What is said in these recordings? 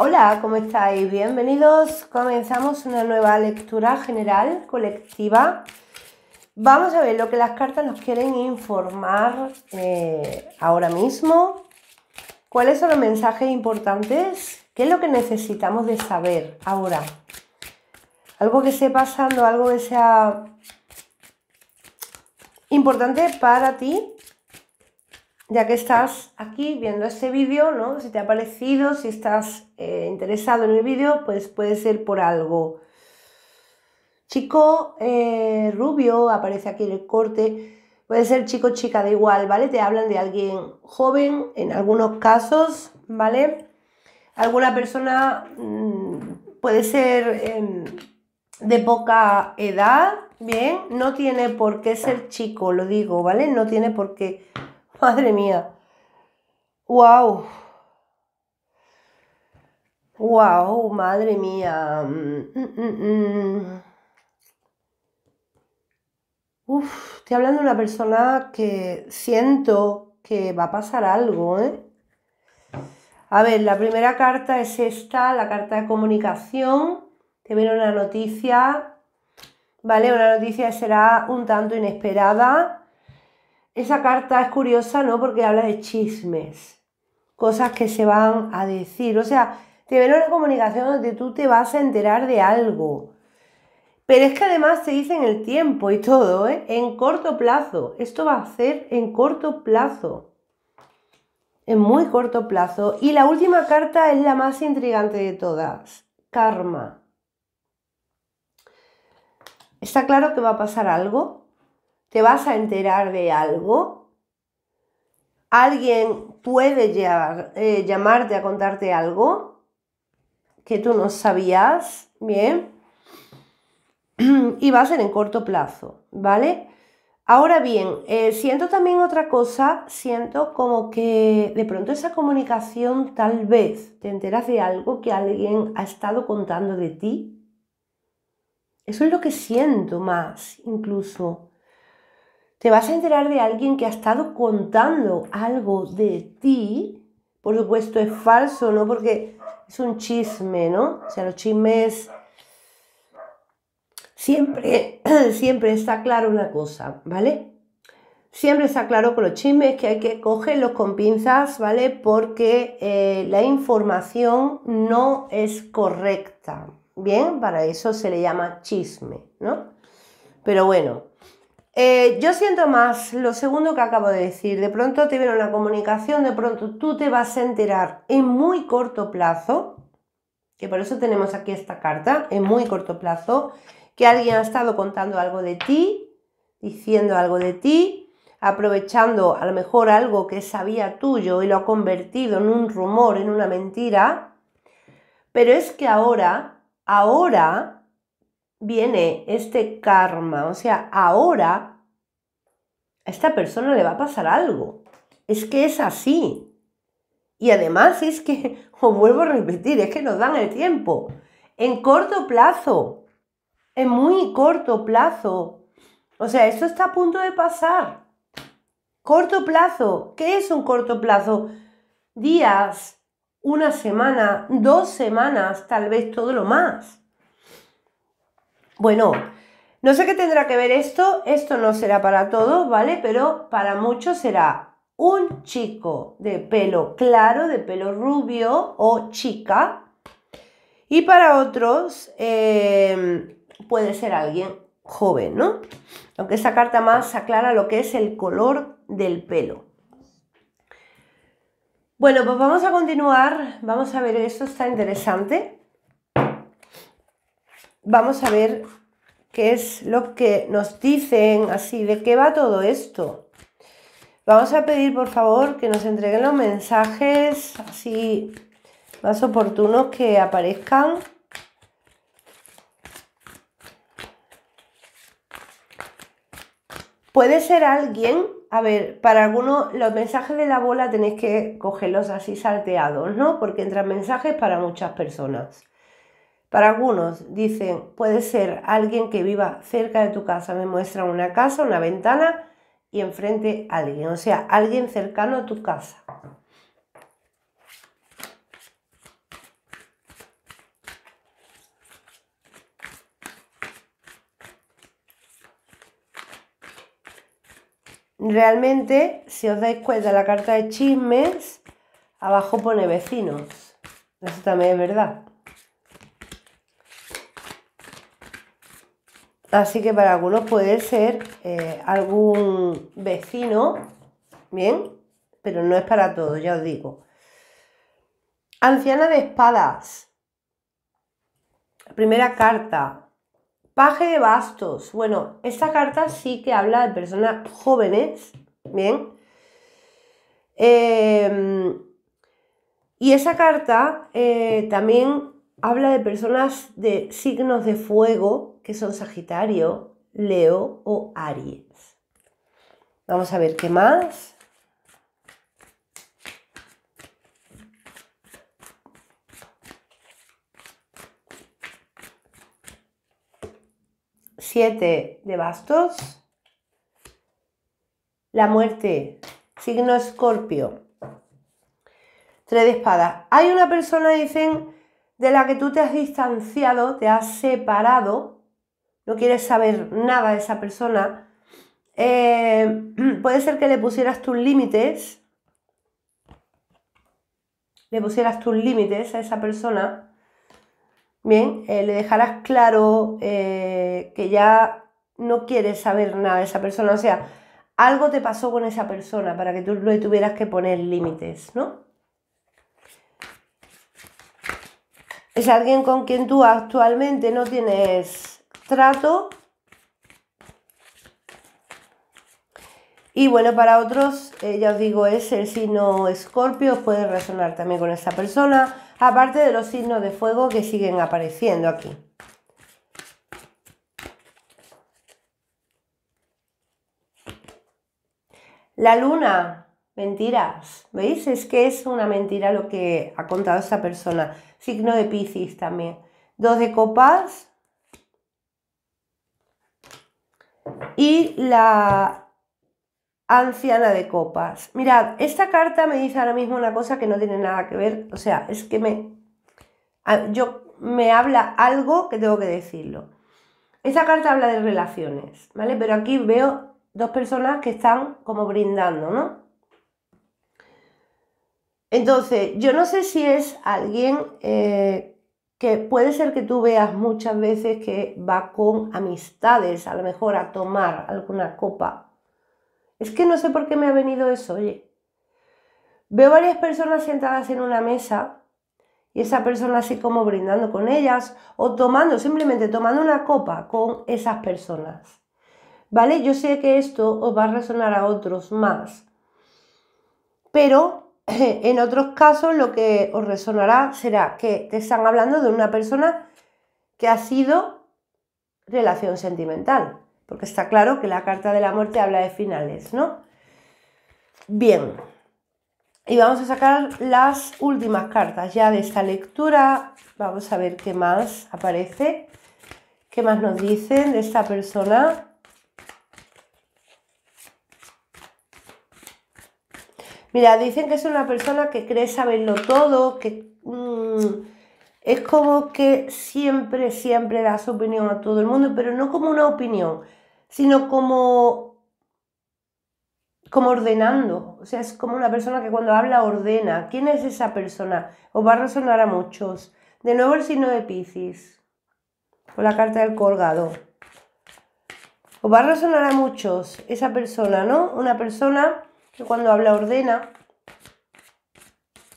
Hola, ¿cómo estáis? Bienvenidos. Comenzamos una nueva lectura general, colectiva. Vamos a ver lo que las cartas nos quieren informar eh, ahora mismo. ¿Cuáles son los mensajes importantes? ¿Qué es lo que necesitamos de saber ahora? Algo que esté pasando, algo que sea importante para ti ya que estás aquí viendo este vídeo, ¿no? Si te ha parecido, si estás eh, interesado en el vídeo, pues puede ser por algo. Chico eh, rubio, aparece aquí en el corte, puede ser chico chica, da igual, ¿vale? Te hablan de alguien joven en algunos casos, ¿vale? Alguna persona mm, puede ser em, de poca edad, ¿bien? No tiene por qué ser chico, lo digo, ¿vale? No tiene por qué Madre mía. ¡Wow! ¡Wow! Madre mía. Mm, mm, mm, Uf, estoy hablando de una persona que siento que va a pasar algo, ¿eh? A ver, la primera carta es esta, la carta de comunicación. Te viene una noticia, ¿vale? Una noticia será un tanto inesperada esa carta es curiosa, ¿no? Porque habla de chismes, cosas que se van a decir. O sea, te ven una comunicación donde tú te vas a enterar de algo. Pero es que además te dicen el tiempo y todo, ¿eh? En corto plazo. Esto va a ser en corto plazo. En muy corto plazo. Y la última carta es la más intrigante de todas. Karma. Está claro que va a pasar algo, ¿Te vas a enterar de algo? ¿Alguien puede eh, llamarte a contarte algo que tú no sabías? Bien. Y va a ser en corto plazo, ¿vale? Ahora bien, eh, siento también otra cosa, siento como que de pronto esa comunicación tal vez te enteras de algo que alguien ha estado contando de ti. Eso es lo que siento más, incluso. Te vas a enterar de alguien que ha estado contando algo de ti. Por supuesto, es falso, ¿no? Porque es un chisme, ¿no? O sea, los chismes... Siempre, siempre está claro una cosa, ¿vale? Siempre está claro con los chismes que hay que cogerlos con pinzas, ¿vale? Porque eh, la información no es correcta, Bien, para eso se le llama chisme, ¿no? Pero bueno, eh, yo siento más lo segundo que acabo de decir. De pronto te viene una comunicación, de pronto tú te vas a enterar en muy corto plazo, que por eso tenemos aquí esta carta, en muy corto plazo, que alguien ha estado contando algo de ti, diciendo algo de ti, aprovechando a lo mejor algo que sabía tuyo y lo ha convertido en un rumor, en una mentira. Pero es que ahora, ahora viene este karma, o sea, ahora a esta persona le va a pasar algo. Es que es así. Y además es que, os vuelvo a repetir, es que nos dan el tiempo. En corto plazo, en muy corto plazo. O sea, esto está a punto de pasar. Corto plazo. ¿Qué es un corto plazo? Días, una semana, dos semanas, tal vez todo lo más. Bueno, no sé qué tendrá que ver esto, esto no será para todos, ¿vale? Pero para muchos será un chico de pelo claro, de pelo rubio o chica. Y para otros em, puede ser alguien joven, ¿no? Aunque esta carta más aclara lo que es el color del pelo. Bueno, pues vamos a continuar. Vamos a ver, esto está interesante vamos a ver qué es lo que nos dicen así, de qué va todo esto. Vamos a pedir por favor que nos entreguen los mensajes así más oportunos que aparezcan. Puede ser alguien, a ver, para algunos los mensajes de la bola tenéis que cogerlos así salteados, ¿no? Porque entran mensajes para muchas personas. Para algunos dicen, puede ser alguien que viva cerca de tu casa, me muestra una casa, una ventana y enfrente alguien, o sea, alguien cercano a tu casa. Realmente, si os dais cuenta, la carta de chismes abajo pone vecinos. Eso también es verdad. Así que para algunos puede ser eh, algún vecino, ¿bien? Pero no es para todos, ya os digo. Anciana de espadas. Primera carta. Paje de bastos. Bueno, esta carta sí que habla de personas jóvenes, ¿bien? Em, y esa carta eh, también habla de personas de signos de fuego, que son Sagitario, Leo o Aries. Vamos a ver qué más. Siete de bastos. La muerte, signo escorpio. Tres de espadas. Hay una persona, dicen, de la que tú te has distanciado, te has separado no quieres saber nada de esa persona, eh, puede ser que le pusieras tus límites, le pusieras tus límites a esa persona, bien, eh, le dejarás claro eh, que ya no quieres saber nada de esa persona, o sea, algo te pasó con esa persona para que tú le tuvieras que poner límites, ¿no? Es alguien con quien tú actualmente no tienes trato. Y bueno, para otros, eh, ya os digo, es el signo escorpio, puede resonar también con esta persona, aparte de los signos de fuego que siguen apareciendo aquí. La luna, mentiras, ¿veis? Es que es una mentira lo que ha contado esta persona. Signo de Piscis también. Dos de copas, y la anciana de copas. Mirad, esta carta me dice ahora mismo una cosa que no tiene nada que ver, o sea, es que me yo me habla algo que tengo que decirlo. Esta carta habla de relaciones, ¿vale? Pero aquí veo dos personas que están como brindando, ¿no? Entonces, yo no sé si es alguien eh, que puede ser que tú veas muchas veces que va con amistades, a lo mejor a tomar alguna copa. Es que no sé por qué me ha venido eso, oye. Veo varias personas sentadas en una mesa y esa persona así como brindando con ellas o tomando, simplemente tomando una copa con esas personas. ¿Vale? Yo sé que esto os va a resonar a otros más, pero En otros casos lo que os resonará será que te están hablando de una persona que ha sido relación sentimental, porque está claro que la carta de la muerte habla de finales, ¿no? Bien, y vamos a sacar las últimas cartas ya de esta lectura. Vamos a ver qué más aparece, qué más nos dicen de esta persona. Mira, dicen que es una persona que cree saberlo todo, que mm, es como que siempre, siempre da su opinión a todo el mundo, pero no como una opinión, sino como, como ordenando. O sea, es como una persona que cuando habla ordena. ¿Quién es esa persona? Os va a resonar a muchos. De nuevo el signo de Piscis, con la carta del colgado. Os va a resonar a muchos esa persona, ¿no? Una persona cuando habla ordena.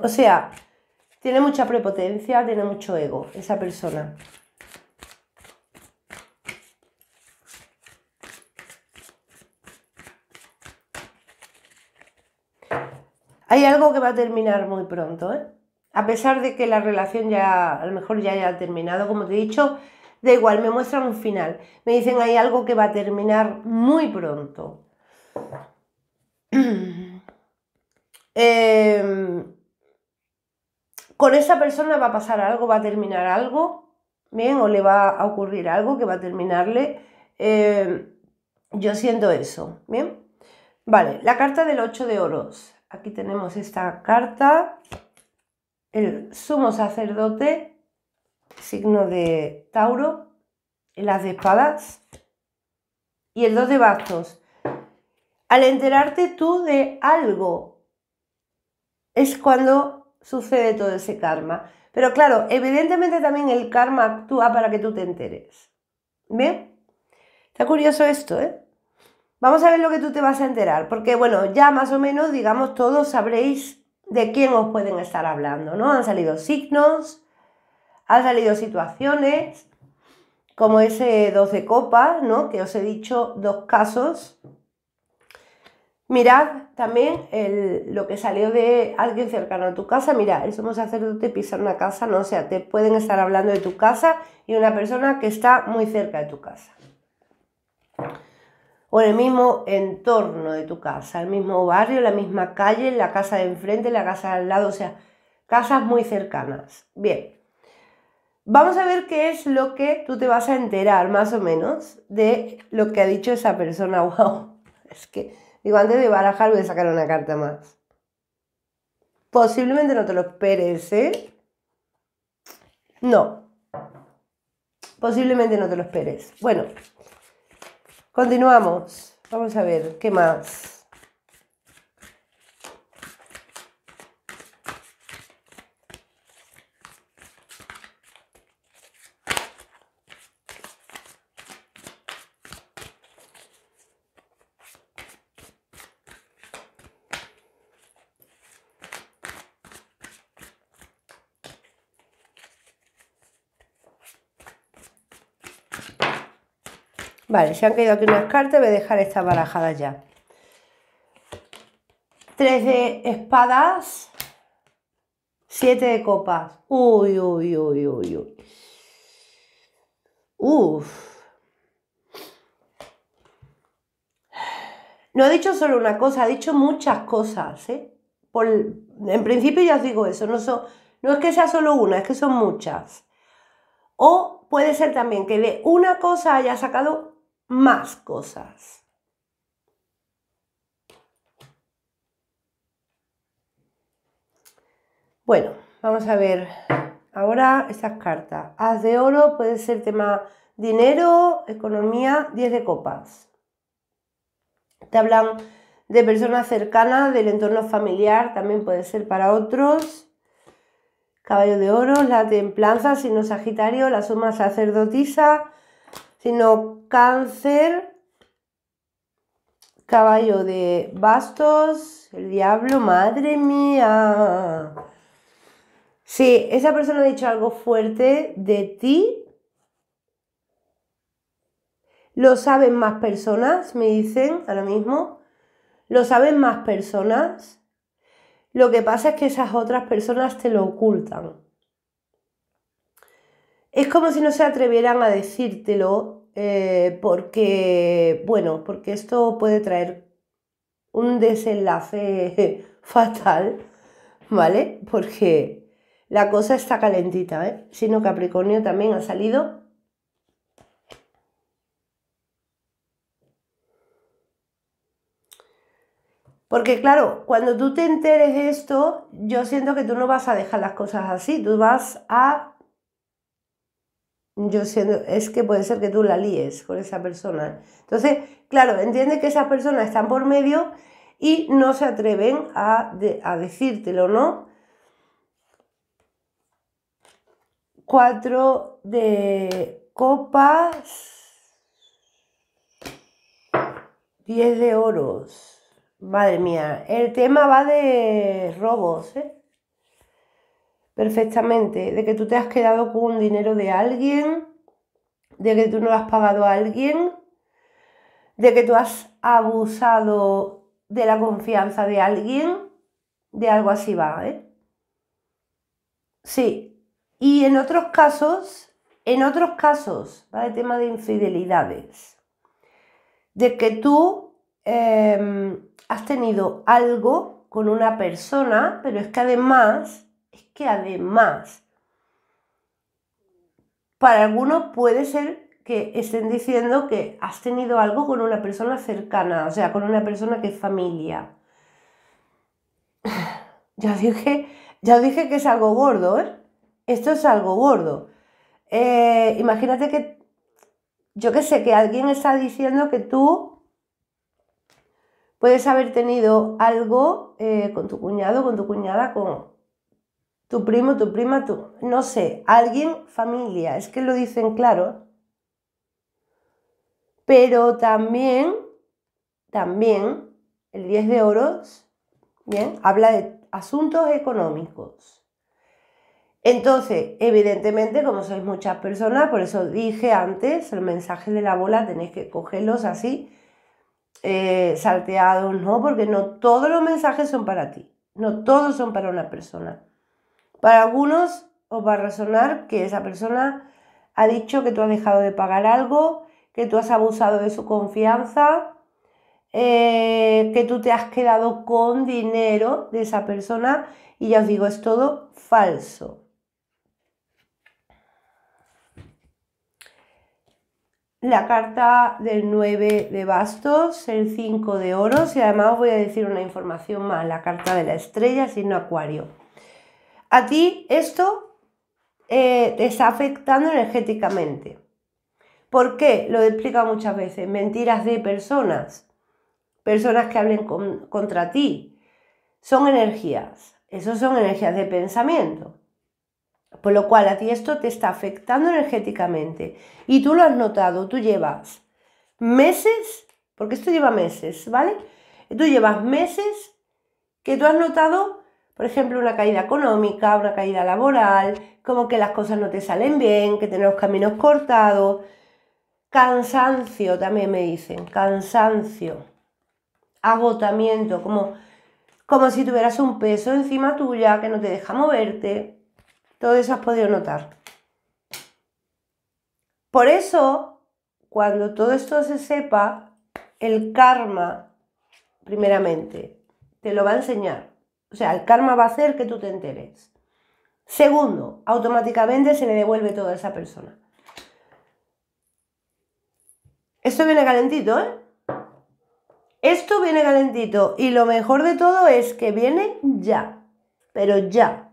O sea, tiene mucha prepotencia, tiene mucho ego esa persona. Hay algo que va a terminar muy pronto, ¿eh? A pesar de que la relación ya, a lo mejor ya haya terminado, como te he dicho, da igual, me muestran un final. Me dicen hay algo que va a terminar muy pronto. Em, con esa persona va a pasar algo, va a terminar algo, bien, o le va a ocurrir algo que va a terminarle. Em, yo siento eso, bien. Vale, la carta del 8 de oros. Aquí tenemos esta carta, el sumo sacerdote, signo de Tauro, el de espadas y el 2 de bastos al enterarte tú de algo, es cuando sucede todo ese karma. Pero claro, evidentemente también el karma actúa para que tú te enteres. ¿Ves? Está curioso esto, ¿eh? Vamos a ver lo que tú te vas a enterar, porque bueno, ya más o menos, digamos, todos sabréis de quién os pueden estar hablando, ¿no? Han salido signos, han salido situaciones, como ese 12 copas, ¿no? Que os he dicho dos casos Mirad también lo que salió de alguien cercano a tu casa. Mira, el un sacerdote pisar una casa, no o sea, te pueden estar hablando de tu casa y una persona que está muy cerca de tu casa. O en el mismo entorno de tu casa, el mismo barrio, la misma calle, la casa de enfrente, la casa al lado, o sea, casas muy cercanas. Bien, vamos a ver qué es lo que tú te vas a enterar más o menos de lo que ha dicho esa persona. ¡Wow! Es que Digo, antes de barajar voy a sacar una carta más. Posiblemente no te lo esperes, ¿eh? No. Posiblemente no te lo esperes. Bueno, continuamos. Vamos a ver, ¿qué más? Vale, se han caído aquí unas cartas, voy a dejar esta barajada ya. Tres de espadas, siete de copas. Uy, uy, uy, uy, uy. Uf. No he dicho solo una cosa, Ha dicho muchas cosas, ¿eh? Por, en principio ya os digo eso, no, no es que sea solo una, es que son muchas. O puede ser también que de una cosa haya sacado más cosas. Bueno, vamos a ver ahora estas cartas. Haz de oro puede ser tema dinero, economía, 10 de copas. Te hablan de personas cercanas, del entorno familiar, también puede ser para otros. Caballo de oro, la templanza, sino sagitario, la suma sacerdotisa, sino cáncer, caballo de bastos, el diablo, madre mía. Sí, esa persona ha dicho algo fuerte de ti. Lo saben más personas, me dicen ahora mismo. Lo saben más personas. Lo que pasa es que esas otras personas te lo ocultan. Es como si no se atrevieran a decírtelo eh, porque, bueno, porque esto puede traer un desenlace fatal, ¿vale? Porque la cosa está calentita, ¿eh? Sino Capricornio también ha salido. Porque claro, cuando tú te enteres de esto, yo siento que tú no vas a dejar las cosas así, tú vas a yo siendo, es que puede ser que tú la líes con esa persona. Entonces, claro, entiende que esas personas están por medio y no se atreven a, decírtelo, ¿no? Cuatro de copas. Diez de oros. Madre mía, el tema va de robos, ¿eh? perfectamente de que tú te has quedado con dinero de alguien, de que tú no has pagado a alguien, de que tú has abusado de la confianza de alguien, de algo así va, ¿eh? Sí. Y en otros casos, en otros casos, va de el tema de infidelidades, de que tú em, has tenido algo con una persona, pero es que además es que además, para algunos puede ser que estén diciendo que has tenido algo con una persona cercana, o sea, con una persona que es familia. Ya dije, ya dije que es algo gordo, ¿eh? Esto es algo gordo. Eh, imagínate que, yo qué sé, que alguien está diciendo que tú puedes haber tenido algo eh, con tu cuñado, con tu cuñada, con tu primo, tu prima, tu, no sé, alguien, familia, es que lo dicen claro. Pero también, también, el 10 de oros, bien, habla de asuntos económicos. Entonces, evidentemente, como sois muchas personas, por eso dije antes, el mensaje de la bola tenéis que cogerlos así, eh, salteados, ¿no? Porque no todos los mensajes son para ti, no todos son para una persona. Para algunos os va a resonar que esa persona ha dicho que tú has dejado de pagar algo, que tú has abusado de su confianza, eh, que tú te has quedado con dinero de esa persona y ya os digo, es todo falso. La carta del 9 de bastos, el 5 de oros y además os voy a decir una información más, la carta de la estrella, signo acuario a ti esto eh, te está afectando energéticamente. ¿Por qué? Lo he explicado muchas veces. Mentiras de personas, personas que hablen contra ti, son energías. Esas son energías de pensamiento. Por lo cual a ti esto te está afectando energéticamente. Y tú lo has notado, tú llevas meses, porque esto lleva meses, ¿vale? Tú llevas meses que tú has notado por ejemplo, una caída económica, una caída laboral, como que las cosas no te salen bien, que los caminos cortados. Cansancio, también me dicen, cansancio. Agotamiento, como, como si tuvieras un peso encima tuya que no te deja moverte. Todo eso has podido notar. Por eso, cuando todo esto se sepa, el karma, primeramente, te lo va a enseñar. O sea, el karma va a hacer que tú te enteres. Segundo, automáticamente se le devuelve todo a esa persona. Esto viene calentito, ¿eh? Esto viene calentito y lo mejor de todo es que viene ya, pero ya.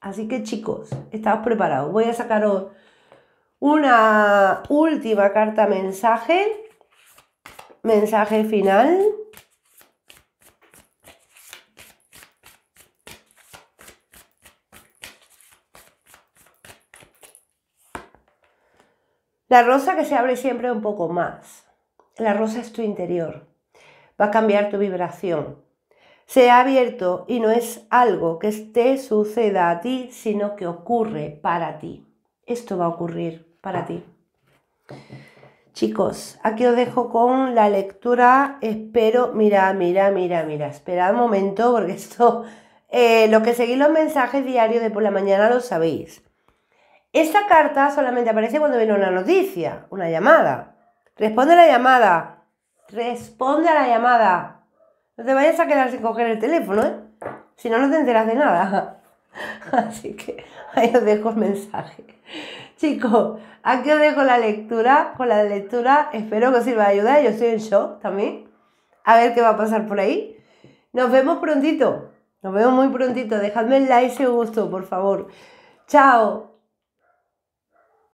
Así que chicos, estáos preparados. Voy a sacaros una última carta mensaje, mensaje final. La rosa que se abre siempre un poco más. La rosa es tu interior. Va a cambiar tu vibración. Se ha abierto y no es algo que te suceda a ti, sino que ocurre para ti. Esto va a ocurrir para ti. Chicos, aquí os dejo con la lectura. Espero, mira, mira, mira, mira, esperad un momento porque esto, eh, lo los que seguís los mensajes diarios de por la mañana lo sabéis. Esta carta solamente aparece cuando viene una noticia, una llamada. Responde a la llamada. Responde a la llamada. No te vayas a quedar sin coger el teléfono, ¿eh? Si no, no te enteras de nada. Así que ahí os dejo el mensaje. Chicos, aquí os dejo la lectura. Con la lectura espero que os sirva de ayuda. Yo estoy en shock también. A ver qué va a pasar por ahí. Nos vemos prontito. Nos vemos muy prontito. Dejadme el like si os gustó, por favor. Chao.